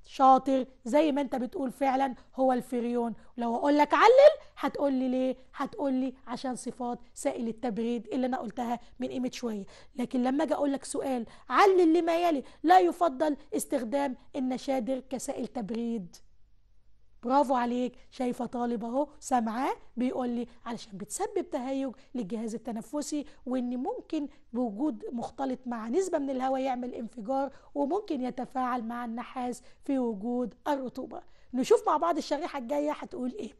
شاطر زي ما انت بتقول فعلا هو الفريون لو اقول لك علل هتقول لي ليه هتقول لي عشان صفات سائل التبريد اللي انا قلتها من قيمه شويه لكن لما اجي اقول لك سؤال علل لما يلي لا يفضل استخدام النشادر كسائل تبريد برافو عليك شايفه طالب اهو سامعاه بيقول لي علشان بتسبب تهيج للجهاز التنفسي وان ممكن بوجود مختلط مع نسبه من الهواء يعمل انفجار وممكن يتفاعل مع النحاس في وجود الرطوبه نشوف مع بعض الشريحه الجايه هتقول ايه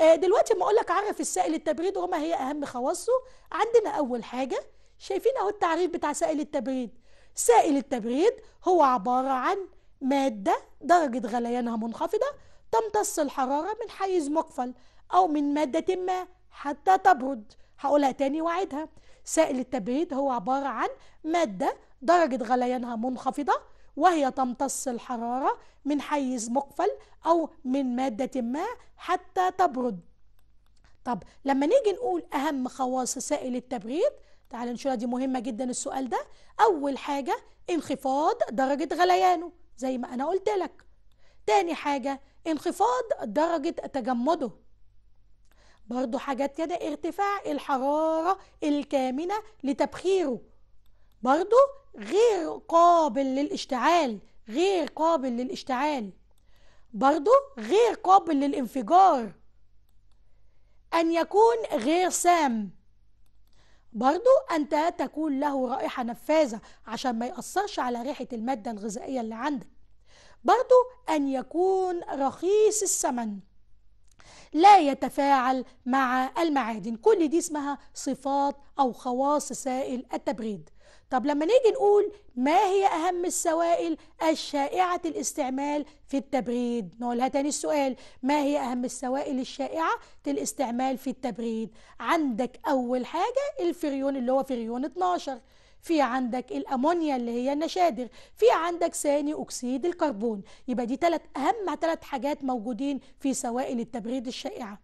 آه، دلوقتي ما اقول لك عرف السائل التبريد وما هي اهم خواصه عندنا اول حاجه شايفين اهو التعريف بتاع سائل التبريد سائل التبريد هو عباره عن ماده درجه غليانها منخفضه تمتص الحرارة من حيز مقفل أو من مادة ما حتى تبرد هقولها تاني وعدها سائل التبريد هو عبارة عن مادة درجة غليانها منخفضة وهي تمتص الحرارة من حيز مقفل أو من مادة ما حتى تبرد طب لما نيجي نقول أهم خواص سائل التبريد تعالى نشوفها دي مهمة جدا السؤال ده أول حاجة انخفاض درجة غليانه زي ما أنا قلت لك تاني حاجة انخفاض درجة تجمده برضو حاجات كده ارتفاع الحرارة الكامنة لتبخيره برضو غير قابل للاشتعال غير قابل للاشتعال برضو غير قابل للانفجار أن يكون غير سام برضو أنت تكون له رائحة نفاذة عشان ما يأثرش على ريحة المادة الغذائية اللي عندك برضو أن يكون رخيص الثمن لا يتفاعل مع المعادن كل دي اسمها صفات أو خواص سائل التبريد طب لما نيجي نقول ما هي أهم السوائل الشائعة الاستعمال في التبريد نقولها تاني السؤال ما هي أهم السوائل الشائعة الاستعمال في التبريد عندك أول حاجة الفريون اللي هو فريون 12 في عندك الامونيا اللي هي النشادر في عندك ثاني اكسيد الكربون يبقى دي ثلاث اهم ثلاث حاجات موجودين في سوائل التبريد الشائعه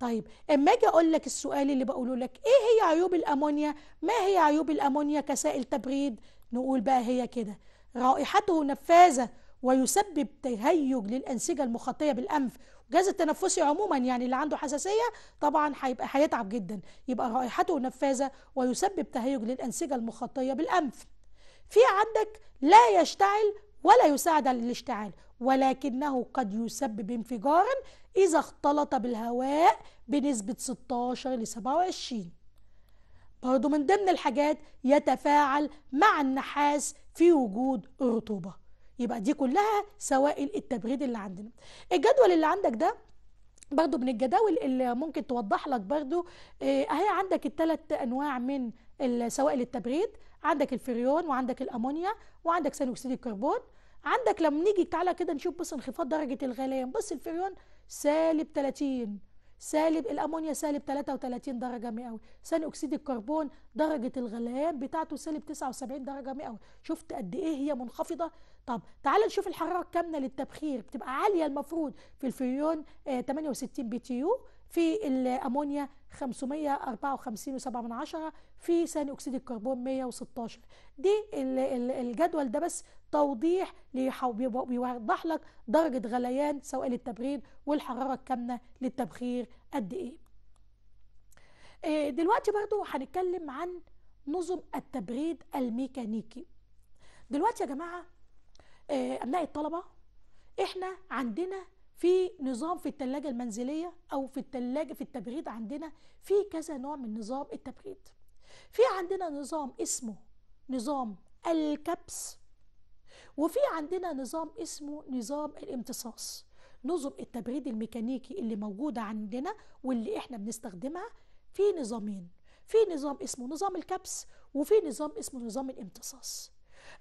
طيب اما اجي اقول لك السؤال اللي بقوله لك ايه هي عيوب الامونيا ما هي عيوب الامونيا كسائل تبريد نقول بقى هي كده رائحته نفاذه ويسبب تهيج للأنسجة المخاطية بالأنف الجهاز التنفسي عموما يعني اللي عنده حساسيه طبعا هيبقى هيتعب جدا يبقى رائحته نفاذه ويسبب تهيج للانسجه المخاطيه بالانف في عندك لا يشتعل ولا يساعد على الاشتعال ولكنه قد يسبب انفجارا إذا اختلط بالهواء بنسبة 16 ل 27 برضه من ضمن الحاجات يتفاعل مع النحاس في وجود رطوبة يبقى دي كلها سوائل التبريد اللي عندنا الجدول اللي عندك ده برضو من الجداول اللي ممكن توضح لك برضو آه، اهي عندك الثلاث انواع من سوائل التبريد عندك الفريون وعندك الامونيا وعندك ثاني اكسيد الكربون عندك لما نيجي تعالى كده نشوف بص انخفاض درجه الغليان بص الفريون سالب 30 سالب الامونيا سالب 33 درجه مئوي ثاني اكسيد الكربون درجه الغليان بتاعته سالب 79 درجه مئوي شفت قد ايه هي منخفضه طب تعال نشوف الحرارة الكامنة للتبخير بتبقى عالية المفروض في الفريون 68 آه، بي تي يو في الأمونيا 554.7 في ثاني أكسيد الكربون 116 دي الجدول ده بس توضيح بيوضح لك درجة غليان سواء للتبريد والحرارة الكامنة للتبخير قد إيه آه، دلوقتي برضو هنتكلم عن نظم التبريد الميكانيكي دلوقتي يا جماعة آه، أبناء الطلبة إحنا عندنا في نظام في التلاجة المنزلية أو في التلاجة في التبريد عندنا في كذا نوع من نظام التبريد في عندنا نظام اسمه نظام الكبس وفي عندنا نظام اسمه نظام الامتصاص نظم التبريد الميكانيكي اللي موجودة عندنا واللي احنا بنستخدمها في نظامين في نظام اسمه نظام الكبس وفي نظام اسمه نظام الامتصاص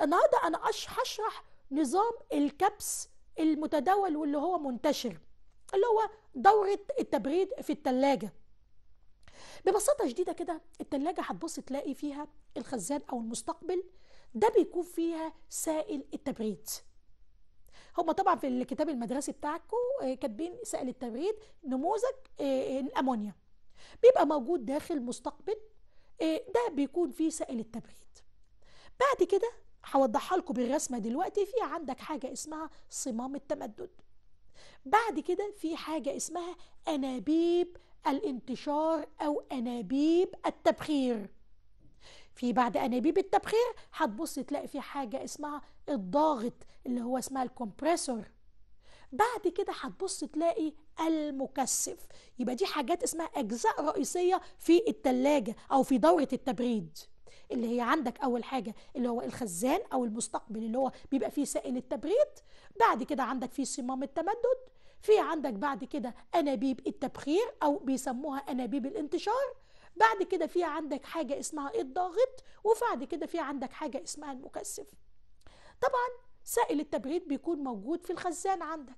النهاردة أنا هشرح نظام الكبس المتداول واللي هو منتشر اللي هو دورة التبريد في التلاجة ببساطة شديدة كده التلاجة هتبص تلاقي فيها الخزان أو المستقبل ده بيكون فيها سائل التبريد هما طبعا في الكتاب المدرسي بتاعكم آه، كاتبين سائل التبريد نموذج آه، آه، الأمونيا بيبقى موجود داخل مستقبل ده بيكون فيه سائل التبريد بعد كده هوضحها لكم بالرسمه دلوقتي في عندك حاجه اسمها صمام التمدد بعد كده في حاجه اسمها انابيب الانتشار او انابيب التبخير في بعد انابيب التبخير هتبص تلاقي في حاجه اسمها الضاغط اللي هو اسمها الكمبريسور بعد كده هتبص تلاقي المكثف يبقى دي حاجات اسمها اجزاء رئيسيه في التلاجة او في دوره التبريد اللي هي عندك اول حاجه اللي هو الخزان او المستقبل اللي هو بيبقى فيه سائل التبريد بعد كده عندك فيه صمام التمدد في عندك بعد كده انابيب التبخير او بيسموها انابيب الانتشار بعد كده في عندك حاجه اسمها الضاغط وبعد كده في عندك حاجه اسمها المكثف طبعا سائل التبريد بيكون موجود في الخزان عندك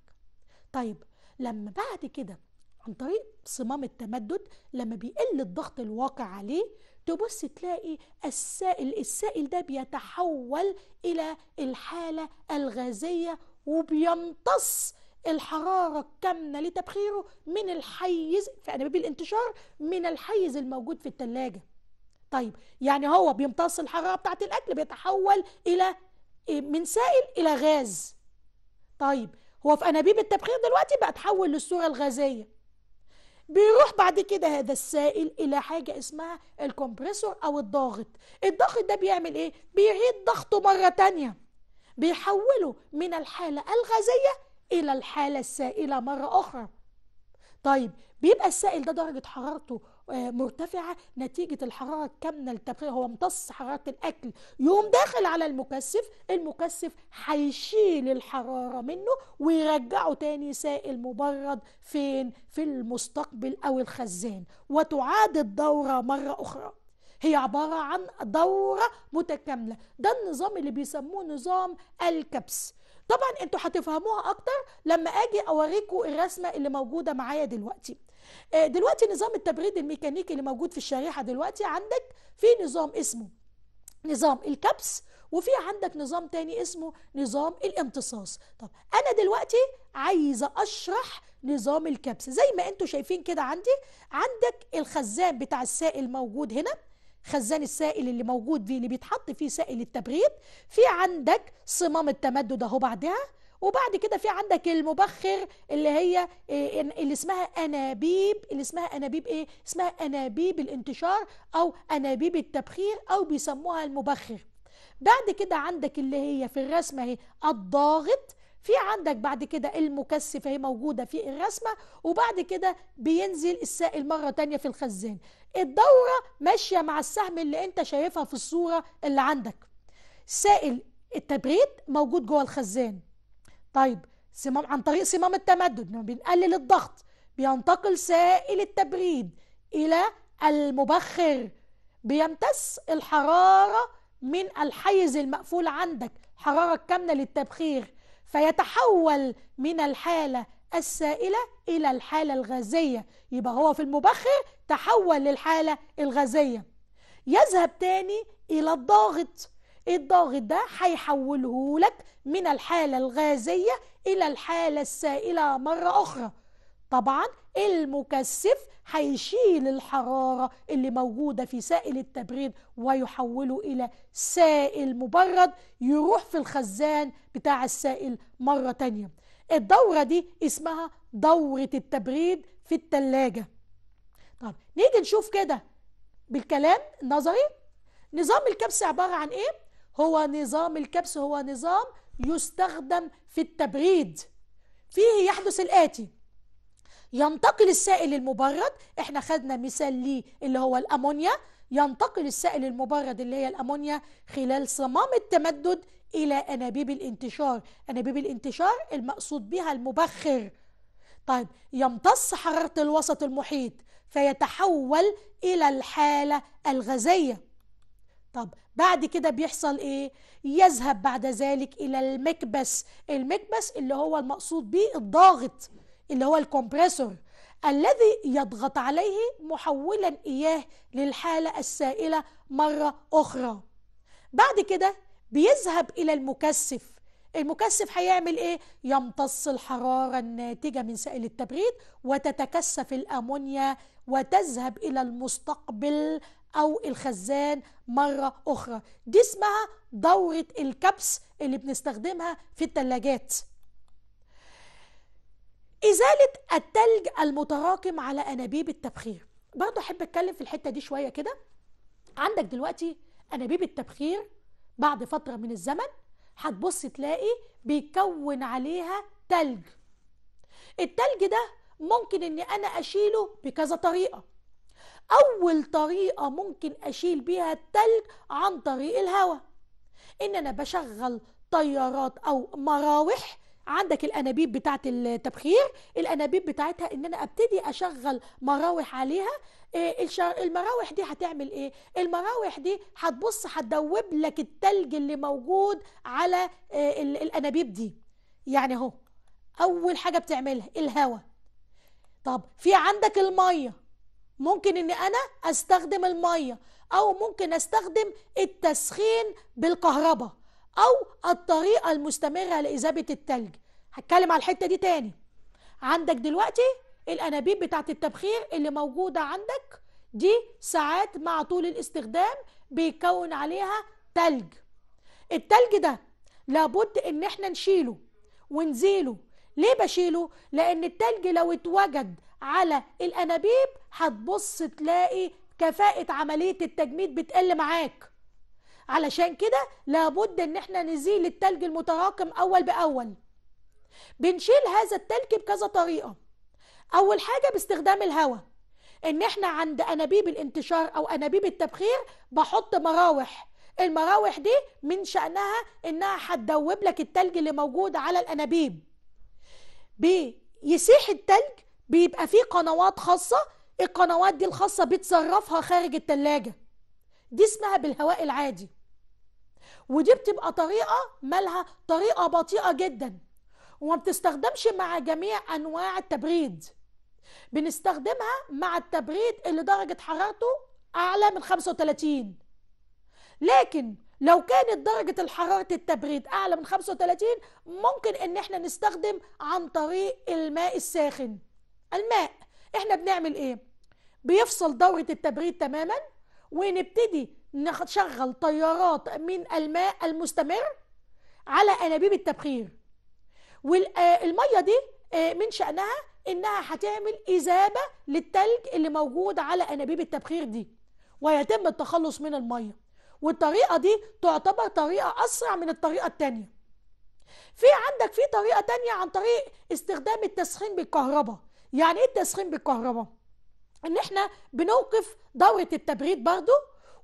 طيب لما بعد كده عن طريق صمام التمدد لما بيقل الضغط الواقع عليه تبص تلاقي السائل السائل ده بيتحول إلى الحالة الغازية وبيمتص الحرارة الكامنة لتبخيره من الحيز في أنابيب الانتشار من الحيز الموجود في التلاجة طيب يعني هو بيمتص الحرارة بتاعة الأكل بيتحول إلى إيه، من سائل إلى غاز طيب هو في أنابيب التبخير دلوقتي بقى تحول للصورة الغازية بيروح بعد كده هذا السائل الى حاجه اسمها الكمبريسور او الضاغط الضاغط ده بيعمل ايه بيعيد ضغطه مره تانية بيحوله من الحاله الغازيه الى الحاله السائله مره اخرى طيب بيبقى السائل ده درجه حرارته مرتفعة نتيجة الحرارة الكامنة للتبخير هو امتص حرارة الأكل يقوم داخل على المكثف المكثف هيشيل الحرارة منه ويرجعه تاني سائل مبرد فين في المستقبل أو الخزان وتعاد الدورة مرة أخرى هي عبارة عن دورة متكاملة ده النظام اللي بيسموه نظام الكبس طبعا انتوا هتفهموها اكتر لما اجي اوريكم الرسمة اللي موجودة معايا دلوقتي آه، دلوقتي نظام التبريد الميكانيكي اللي موجود في الشريحه دلوقتي عندك في نظام اسمه نظام الكبس وفي عندك نظام تاني اسمه نظام الامتصاص طب انا دلوقتي عايزه اشرح نظام الكبس زي ما انتوا شايفين كده عندي عندك الخزان بتاع السائل موجود هنا خزان السائل اللي موجود فيه اللي بيتحط فيه سائل التبريد في عندك صمام التمدد اهو بعدها وبعد كده في عندك المبخر اللي هي آه، اللي اسمها انابيب اللي اسمها انابيب ايه اسمها انابيب الانتشار او انابيب التبخير او بيسموها المبخر بعد كده عندك اللي هي في الرسمه اهي الضاغط في عندك بعد كده المكثف اهي موجوده في الرسمه وبعد كده بينزل السائل مره تانية في الخزان الدوره ماشيه مع السهم اللي انت شايفها في الصوره اللي عندك سائل التبريد موجود جوه الخزان طيب صمام عن طريق صمام التمدد لما بنقلل الضغط بينتقل سائل التبريد إلى المبخر بيمتص الحرارة من الحيز المقفول عندك الحرارة الكامنة للتبخير فيتحول من الحالة السائلة إلى الحالة الغازية يبقى هو في المبخر تحول للحالة الغازية يذهب تاني إلى الضاغط الضاغط ده هيحوله لك من الحالة الغازية إلى الحالة السائلة مرة أخرى طبعا المكثف هيشيل الحرارة اللي موجودة في سائل التبريد ويحوله إلى سائل مبرد يروح في الخزان بتاع السائل مرة تانية الدورة دي اسمها دورة التبريد في التلاجة طب نيجي نشوف كده بالكلام النظري نظام الكبس عبارة عن ايه؟ هو نظام الكبس هو نظام يستخدم في التبريد فيه يحدث الآتي ينتقل السائل المبرد احنا خدنا مثال ليه اللي هو الأمونيا ينتقل السائل المبرد اللي هي الأمونيا خلال صمام التمدد إلى أنابيب الانتشار أنابيب الانتشار المقصود بها المبخر طيب يمتص حرارة الوسط المحيط فيتحول إلى الحالة الغازية طب بعد كده بيحصل ايه يذهب بعد ذلك الى المكبس المكبس اللي هو المقصود به الضاغط اللي هو الكمبريسور الذي يضغط عليه محولا اياه للحاله السائله مره اخرى بعد كده بيذهب الى المكثف المكثف هيعمل ايه يمتص الحراره الناتجه من سائل التبريد وتتكثف الامونيا وتذهب الى المستقبل أو الخزان مرة أخرى دي اسمها دورة الكبس اللي بنستخدمها في التلاجات إزالة التلج المتراكم على أنابيب التبخير برضه أحب أتكلم في الحتة دي شوية كده عندك دلوقتي أنابيب التبخير بعد فترة من الزمن هتبص تلاقي بيكون عليها تلج التلج ده ممكن ان انا اشيله بكذا طريقه اول طريقه ممكن اشيل بيها التلج عن طريق الهواء ان انا بشغل طيارات او مراوح عندك الانابيب بتاعه التبخير الانابيب بتاعتها ان انا ابتدي اشغل مراوح عليها إيه، المراوح دي هتعمل ايه المراوح دي هتبص هتدوب لك التلج اللي موجود على آه، الانابيب دي يعني اهو اول حاجه بتعملها الهواء طب في عندك الميه ممكن ان انا استخدم الميه او ممكن استخدم التسخين بالكهرباء او الطريقه المستمره لإذابة التلج هتكلم على الحته دي تاني عندك دلوقتي الانابيب بتاعه التبخير اللي موجوده عندك دي ساعات مع طول الاستخدام بيكون عليها تلج التلج ده لابد ان احنا نشيله ونزيله ليه بشيله لان التلج لو اتوجد على الانابيب هتبص تلاقي كفاءة عملية التجميد بتقل معاك علشان كده لابد ان احنا نزيل التلج المتراكم اول باول بنشيل هذا التلج بكذا طريقة اول حاجة باستخدام الهواء ان احنا عند انابيب الانتشار او انابيب التبخير بحط مراوح المراوح دي من شأنها انها هتدوب لك التلج اللي موجود على الانابيب بيسيح التلج بيبقى فيه قنوات خاصة القنوات دي الخاصة بتصرفها خارج التلاجة دي اسمها بالهواء العادي ودي بتبقى طريقة مالها طريقة بطيئة جدا وما بتستخدمش مع جميع أنواع التبريد بنستخدمها مع التبريد اللي درجة حرارته أعلى من 35 لكن لو كانت درجة الحرارة التبريد أعلى من 35 ممكن إن إحنا نستخدم عن طريق الماء الساخن الماء إحنا بنعمل إيه؟ بيفصل دورة التبريد تماما ونبتدي نشغل تيارات من الماء المستمر على أنابيب التبخير والمية آه، دي آه، من شأنها إنها هتعمل إذابة للتلج اللي موجود على أنابيب التبخير دي ويتم التخلص من المية والطريقة دي تعتبر طريقة أسرع من الطريقة التانية في عندك في طريقة تانية عن طريق استخدام التسخين بالكهرباء يعني ايه التسخين بالكهرباء ان احنا بنوقف دورة التبريد برضو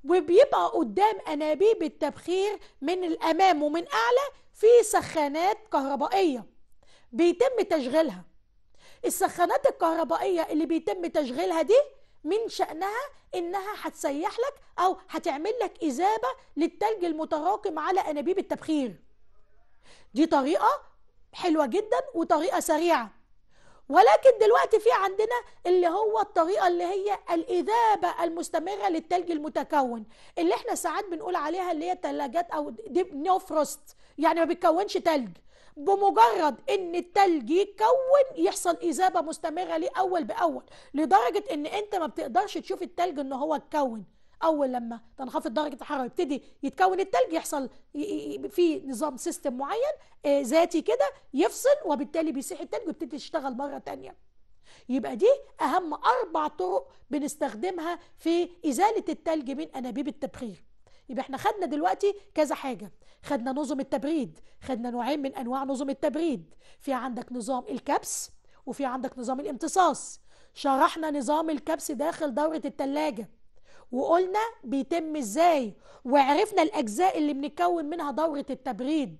وبيبقى قدام انابيب التبخير من الامام ومن اعلى في سخانات كهربائية بيتم تشغيلها السخانات الكهربائية اللي بيتم تشغيلها دي من شأنها إنها هتسيح لك أو هتعمل لك إذابة للتلج المتراكم على أنابيب التبخير دي طريقة حلوة جدا وطريقة سريعة ولكن دلوقتي في عندنا اللي هو الطريقة اللي هي الإذابة المستمرة للتلج المتكون اللي احنا ساعات بنقول عليها اللي هي ثلاجات أو ديب فروست يعني ما بتكونش تلج بمجرد ان التلج يتكون يحصل اذابه مستمره ليه اول باول لدرجه ان انت ما بتقدرش تشوف التلج ان هو اتكون اول لما تنخفض درجه الحراره يبتدي يتكون التلج يحصل في نظام سيستم معين آه، ذاتي كده يفصل وبالتالي بيسيح التلج ويبتدي يشتغل مره تانية يبقى دي اهم اربع طرق بنستخدمها في ازاله التلج من انابيب التبخير يبقى احنا خدنا دلوقتي كذا حاجة خدنا نظم التبريد خدنا نوعين من انواع نظم التبريد في عندك نظام الكبس وفي عندك نظام الامتصاص شرحنا نظام الكبس داخل دورة التلاجة وقلنا بيتم ازاي وعرفنا الاجزاء اللي بنتكون منها دوره التبريد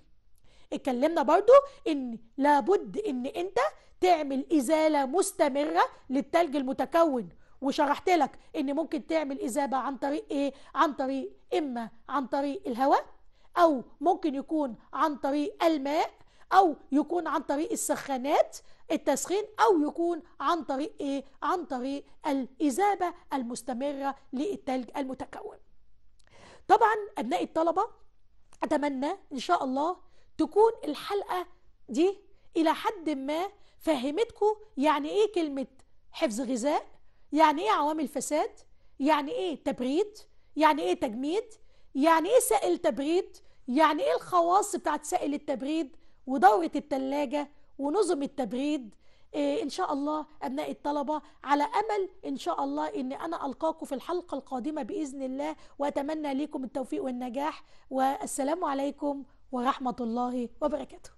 اتكلمنا برضو ان لابد ان انت تعمل ازاله مستمره للتلج المتكون وشرحت لك ان ممكن تعمل ازابة عن طريق ايه عن طريق اما عن طريق الهواء او ممكن يكون عن طريق الماء او يكون عن طريق السخانات التسخين او يكون عن طريق ايه عن طريق الاذابه المستمره للثلج المتكون طبعا ابناء الطلبه اتمنى ان شاء الله تكون الحلقه دي الى حد ما فهمتكم يعني ايه كلمه حفظ غذاء يعني ايه عوامل فساد يعني ايه تبريد يعني ايه تجميد يعني ايه سائل تبريد يعني ايه الخواص بتاعت سائل التبريد ودورة التلاجة ونظم التبريد آه، ان شاء الله ابناء الطلبه على امل ان شاء الله ان انا القاكم في الحلقه القادمه باذن الله واتمنى لكم التوفيق والنجاح والسلام عليكم ورحمه الله وبركاته